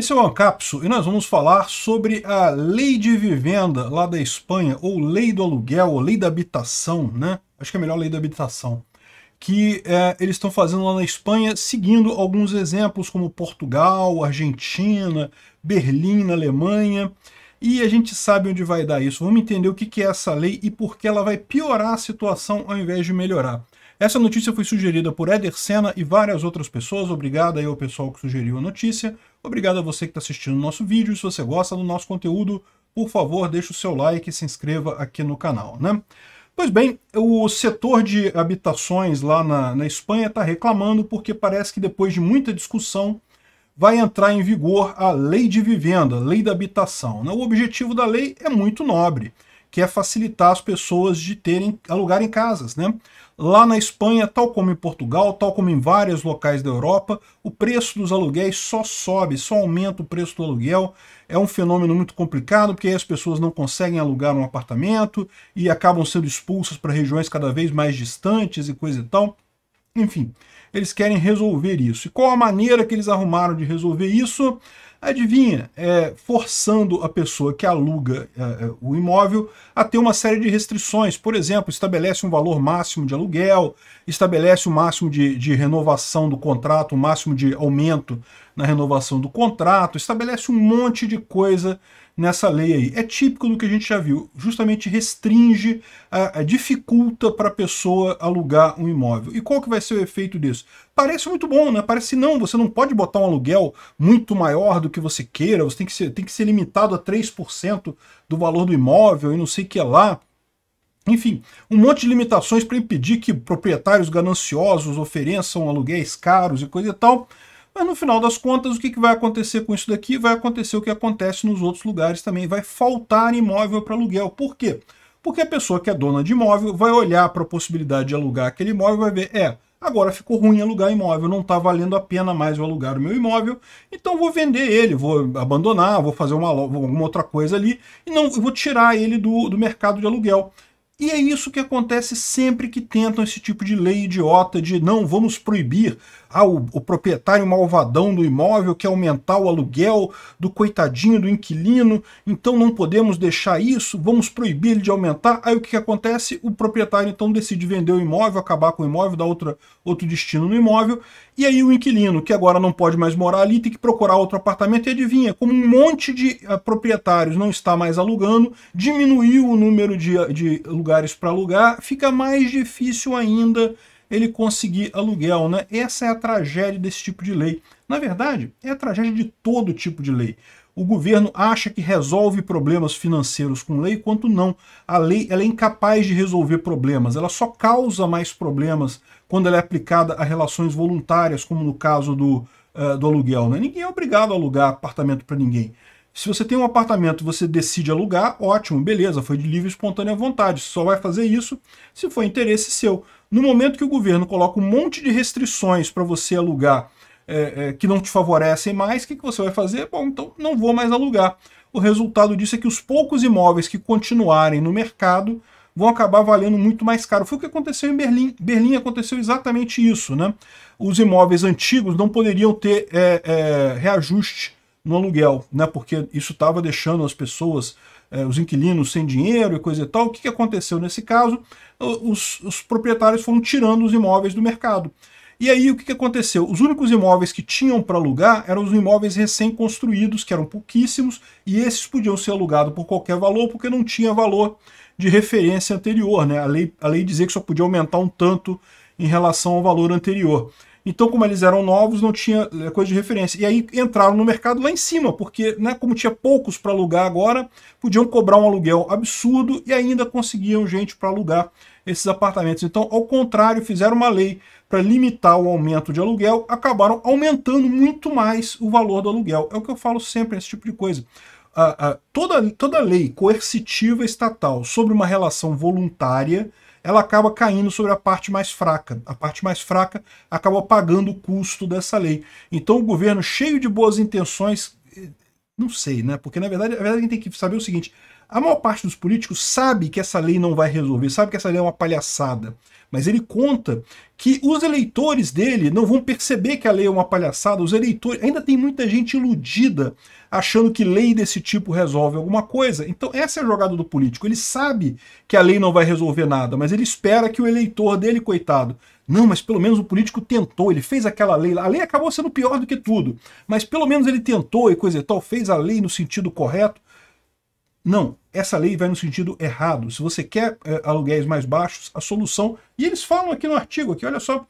Esse é o Ancapso e nós vamos falar sobre a lei de vivenda lá da Espanha, ou lei do aluguel, ou lei da habitação, né? Acho que é melhor lei da habitação. Que é, eles estão fazendo lá na Espanha, seguindo alguns exemplos como Portugal, Argentina, Berlim, na Alemanha. E a gente sabe onde vai dar isso. Vamos entender o que é essa lei e por que ela vai piorar a situação ao invés de melhorar. Essa notícia foi sugerida por Eder Senna e várias outras pessoas. Obrigado aí ao pessoal que sugeriu a notícia. Obrigado a você que está assistindo o nosso vídeo. Se você gosta do nosso conteúdo, por favor, deixe o seu like e se inscreva aqui no canal, né? Pois bem, o setor de habitações lá na, na Espanha está reclamando porque parece que depois de muita discussão vai entrar em vigor a Lei de Vivenda, Lei da Habitação. Né? O objetivo da lei é muito nobre que é facilitar as pessoas de terem alugarem casas, né? Lá na Espanha, tal como em Portugal, tal como em vários locais da Europa, o preço dos aluguéis só sobe, só aumenta o preço do aluguel. É um fenômeno muito complicado, porque as pessoas não conseguem alugar um apartamento e acabam sendo expulsas para regiões cada vez mais distantes e coisa e tal. Enfim, eles querem resolver isso. E qual a maneira que eles arrumaram de resolver isso? adivinha, é, forçando a pessoa que aluga é, é, o imóvel a ter uma série de restrições. Por exemplo, estabelece um valor máximo de aluguel, estabelece o um máximo de, de, renovação do contrato, o um máximo de aumento na renovação do contrato, estabelece um monte de coisa nessa lei aí. É típico do que a gente já viu, justamente restringe, a, a dificulta para a pessoa alugar um imóvel. E qual que vai ser o efeito disso? Parece muito bom, né? Parece não, você não pode botar um aluguel muito maior do que você queira, você tem que ser, tem que ser limitado a 3% do valor do imóvel e não sei o que é lá. Enfim, um monte de limitações para impedir que proprietários gananciosos ofereçam aluguéis caros e coisa e tal. Mas no final das contas, o que, que vai acontecer com isso daqui? Vai acontecer o que acontece nos outros lugares também. Vai faltar imóvel para aluguel. Por quê? Porque a pessoa que é dona de imóvel vai olhar para a possibilidade de alugar aquele imóvel e vai ver, é, agora ficou ruim alugar imóvel, não está valendo a pena mais eu alugar o meu imóvel, então vou vender ele, vou abandonar, vou fazer uma, alguma outra coisa ali, e não vou tirar ele do, do mercado de aluguel. E é isso que acontece sempre que tentam esse tipo de lei idiota de não vamos proibir ao ah, o, proprietário malvadão do imóvel que aumentar o aluguel do coitadinho do inquilino, então não podemos deixar isso, vamos proibir ele de aumentar. Aí o que, que acontece? O proprietário então decide vender o imóvel, acabar com o imóvel, dar outra, outro destino no imóvel, e aí o inquilino, que agora não pode mais morar ali, tem que procurar outro apartamento e adivinha, como um monte de uh, proprietários não está mais alugando, diminuiu o número de, de lugares lugares para alugar, fica mais difícil ainda ele conseguir aluguel. Né? Essa é a tragédia desse tipo de lei. Na verdade, é a tragédia de todo tipo de lei. O governo acha que resolve problemas financeiros com lei, quanto não. A lei ela é incapaz de resolver problemas, ela só causa mais problemas quando ela é aplicada a relações voluntárias, como no caso do, uh, do aluguel. Né? Ninguém é obrigado a alugar apartamento para ninguém. Se você tem um apartamento você decide alugar, ótimo, beleza, foi de livre e espontânea vontade. Só vai fazer isso se for interesse seu. No momento que o governo coloca um monte de restrições para você alugar é, é, que não te favorecem mais, o que, que você vai fazer? Bom, então não vou mais alugar. O resultado disso é que os poucos imóveis que continuarem no mercado vão acabar valendo muito mais caro. Foi o que aconteceu em Berlim. Berlim aconteceu exatamente isso, né? Os imóveis antigos não poderiam ter é, é, reajuste no aluguel, né? porque isso estava deixando as pessoas, eh, os inquilinos sem dinheiro e coisa e tal. O que, que aconteceu nesse caso? Os, os, proprietários foram tirando os imóveis do mercado. E aí o que, que aconteceu? Os únicos imóveis que tinham para alugar eram os imóveis recém-construídos, que eram pouquíssimos, e esses podiam ser alugados por qualquer valor, porque não tinha valor de referência anterior. Né? A, lei, a lei dizia que só podia aumentar um tanto em relação ao valor anterior. Então, como eles eram novos, não tinha é, coisa de referência. E aí entraram no mercado lá em cima, porque, né, como tinha poucos para alugar agora, podiam cobrar um aluguel absurdo e ainda conseguiam gente para alugar esses apartamentos. Então, ao contrário, fizeram uma lei para limitar o aumento de aluguel, acabaram aumentando muito mais o valor do aluguel. É o que eu falo sempre, esse tipo de coisa. toda, toda lei coercitiva estatal sobre uma relação voluntária ela acaba caindo sobre a parte mais fraca. A parte mais fraca acaba pagando o custo dessa lei. Então o governo, cheio de boas intenções, eh, não sei, né? Porque na verdade, na verdade é a gente tem que saber o seguinte: a maior parte dos políticos sabe que essa lei não vai resolver, sabe que essa lei é uma palhaçada. Mas ele conta que os eleitores dele não vão perceber que a lei é uma palhaçada. Os eleitores. Ainda tem muita gente iludida achando que lei desse tipo resolve alguma coisa. Então, essa é a jogada do político. Ele sabe que a lei não vai resolver nada, mas ele espera que o eleitor dele, coitado, não, mas pelo menos o político tentou, ele fez aquela lei. A lei acabou sendo pior do que tudo, mas pelo menos ele tentou e coisa e tal, fez a lei no sentido correto. Não, essa lei vai no sentido errado. Se você quer é, aluguéis mais baixos, a solução... E eles falam aqui no artigo, aqui, olha só.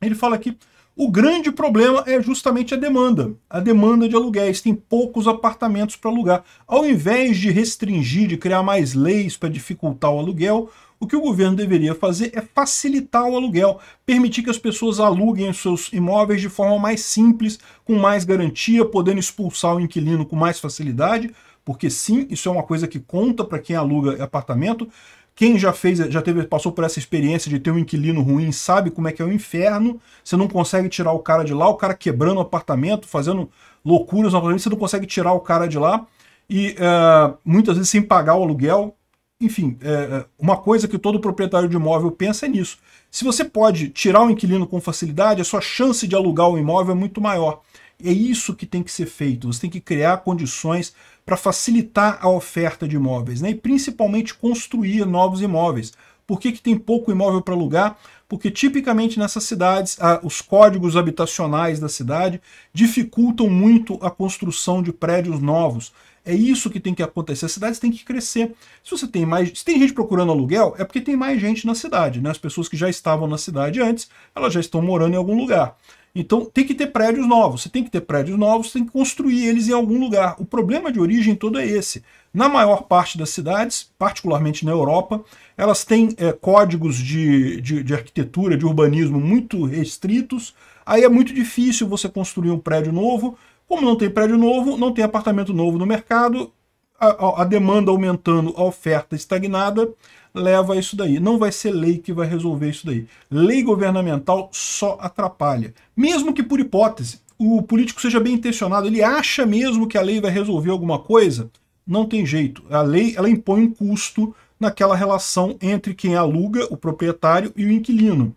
Ele fala aqui, o grande problema é justamente a demanda. A demanda de aluguéis. Tem poucos apartamentos para alugar. Ao invés de restringir, de criar mais leis para dificultar o aluguel, o que o governo deveria fazer é facilitar o aluguel, permitir que as pessoas aluguem os seus imóveis de forma mais simples, com mais garantia, podendo expulsar o inquilino com mais facilidade, porque sim, isso é uma coisa que conta para quem aluga apartamento. Quem já fez, já teve, passou por essa experiência de ter um inquilino ruim, sabe como é que é o inferno. Você não consegue tirar o cara de lá, o cara quebrando o apartamento, fazendo loucuras no apartamento, você não consegue tirar o cara de lá e uh, muitas vezes sem pagar o aluguel. Enfim, eh, eh, uma coisa que todo proprietário de imóvel pensa é nisso. Se você pode tirar o inquilino com facilidade, a sua chance de alugar o imóvel é muito maior. É isso que tem que ser feito. Você tem que criar condições para facilitar a oferta de imóveis, né? e principalmente construir novos imóveis. Por que, que tem pouco imóvel para alugar? Porque tipicamente nessas cidades, a, os códigos habitacionais da cidade dificultam muito a construção de prédios novos. É isso que tem que acontecer. As cidades têm que crescer. Se você tem mais, se tem gente procurando aluguel, é porque tem mais gente na cidade, né? As pessoas que já estavam na cidade antes, elas já estão morando em algum lugar. Então tem que ter prédios novos. Você tem que ter prédios novos, você tem que construir eles em algum lugar. O problema de origem todo é esse. Na maior parte das cidades, particularmente na Europa, elas têm é, códigos de, de, de arquitetura, de urbanismo muito restritos. Aí é muito difícil você construir um prédio novo. Como não tem prédio novo, não tem apartamento novo no mercado, a, a demanda aumentando, a oferta estagnada, leva a isso daí. Não vai ser lei que vai resolver isso daí. Lei governamental só atrapalha. Mesmo que por hipótese, o político seja bem intencionado, ele acha mesmo que a lei vai resolver alguma coisa, não tem jeito. A lei ela impõe um custo naquela relação entre quem aluga, o proprietário e o inquilino.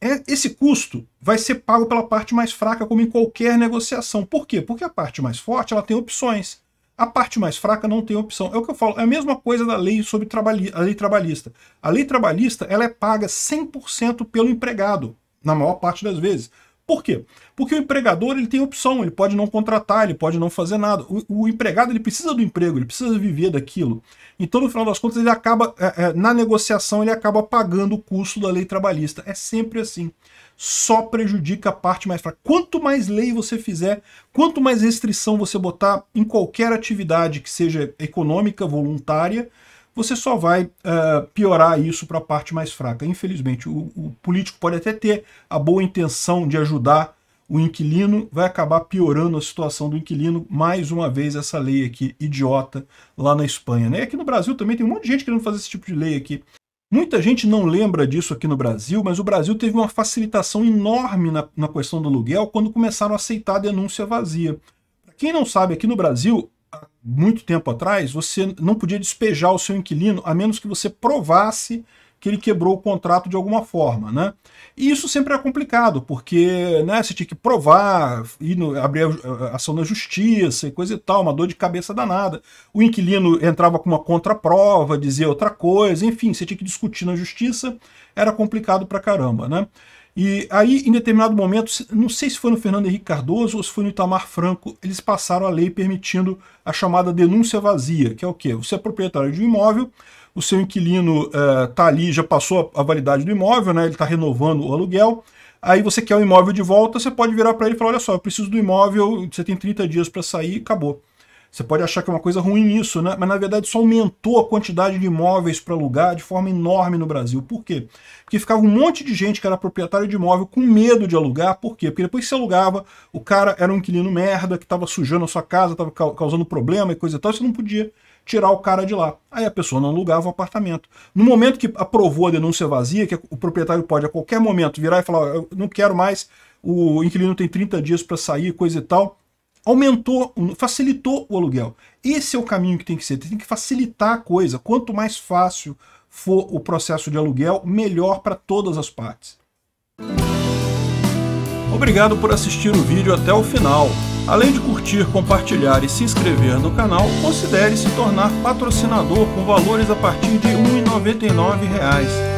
É, esse custo vai ser pago pela parte mais fraca, como em qualquer negociação. Por quê? Porque a parte mais forte ela tem opções. A parte mais fraca não tem opção. É o que eu falo, é a mesma coisa da lei sobre trabalhi a lei trabalhista. A lei trabalhista ela é paga 100% pelo empregado, na maior parte das vezes. Por quê? Porque o empregador ele tem opção, ele pode não contratar, ele pode não fazer nada. O, o empregado ele precisa do emprego, ele precisa viver daquilo. Então, no final das contas, ele acaba, é, é, na negociação, ele acaba pagando o custo da lei trabalhista. É sempre assim. Só prejudica a parte mais fraca. Quanto mais lei você fizer, quanto mais restrição você botar em qualquer atividade que seja econômica, voluntária, você só vai uh, piorar isso para a parte mais fraca. Infelizmente, o, o, político pode até ter a boa intenção de ajudar o inquilino, vai acabar piorando a situação do inquilino, mais uma vez essa lei aqui, idiota, lá na Espanha. Né? E aqui no Brasil também tem um monte de gente querendo fazer esse tipo de lei aqui. Muita gente não lembra disso aqui no Brasil, mas o Brasil teve uma facilitação enorme na, na questão do aluguel quando começaram a aceitar a denúncia vazia. quem não sabe, aqui no Brasil, muito tempo atrás, você não podia despejar o seu inquilino a menos que você provasse que ele quebrou o contrato de alguma forma, né? E isso sempre é complicado, porque né, você tinha que provar, ir no, abrir a, a ação na justiça e coisa e tal, uma dor de cabeça danada. O inquilino entrava com uma contraprova, dizia outra coisa, enfim, você tinha que discutir na justiça, era complicado pra caramba, né? E aí, em determinado momento, não sei se foi no Fernando Henrique Cardoso ou se foi no Itamar Franco, eles passaram a lei permitindo a chamada denúncia vazia, que é o quê? Você é proprietário de um imóvel, o seu inquilino está eh, é, ali, já passou a validade do imóvel, né, ele está renovando o aluguel, aí você quer o imóvel de volta, você pode virar para ele e falar, olha só, eu preciso do imóvel, você tem 30 dias para sair, acabou. Você pode achar que é uma coisa ruim isso, né? mas na verdade isso aumentou a quantidade de imóveis para alugar de forma enorme no Brasil. Por quê? Porque ficava um monte de gente que era proprietário de imóvel com medo de alugar. Por quê? Porque depois que você alugava, o cara era um inquilino merda que estava sujando a sua casa, estava causando problema e coisa e tal, e você não podia tirar o cara de lá. Aí a pessoa não alugava o apartamento. No momento que aprovou a denúncia vazia, que o proprietário pode a qualquer momento virar e falar, eu não quero mais, o inquilino tem 30 dias para sair, coisa e tal, aumentou, facilitou o aluguel. Esse é o caminho que tem que ser, tem que facilitar a coisa. Quanto mais fácil for o processo de aluguel, melhor para todas as partes. Obrigado por assistir o vídeo até o final. Além de curtir, compartilhar e se inscrever no canal, considere se tornar patrocinador com valores a partir de R$ 1,99